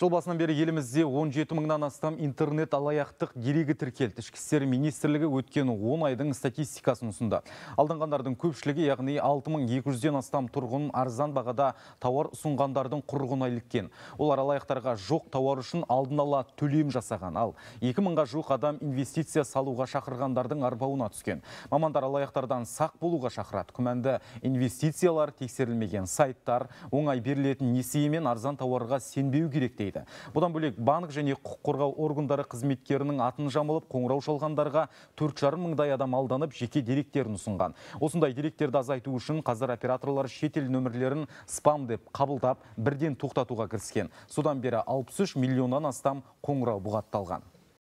Жыл басынан бері елімізде 17 мыңнан астам интернет алаяқтық дерегі тіркелді. Ішкі істер министрлігі өткен 10 айдың статистикасын ұсынды. Алданғандардың көпшілігі, яғни 6200-ден астам тұрғын арзан бағада тауар ұсынғандардың құрғын іліккен. Олар алаяқтарға жоқ тауар үшін алдын ала төлем жасаған. Ал 2000-ға жуық адам инвестиция салуға шақырғандардың арбауына түскен. Мамандар алаяқтардан сақ болуға шақырады. Күмәнді инвестициялар тексерілмеген сайттар оңай берілетін несие арзан тауарға сенбеу керек бұдан бөлек банк және құқық қорғау органдары қызметкерінің атын жамылып қоңырау шалғандарға 4,5 мыңдай адам алданып жеке деректерін ұсынған осындай деректерді азайту үшін қазір операторлар шетел нөмірлерін спам деп қабылдап бірден тоқтатуға кіріскен содан бері 63 миллионнан астам қоңырау бұғатталған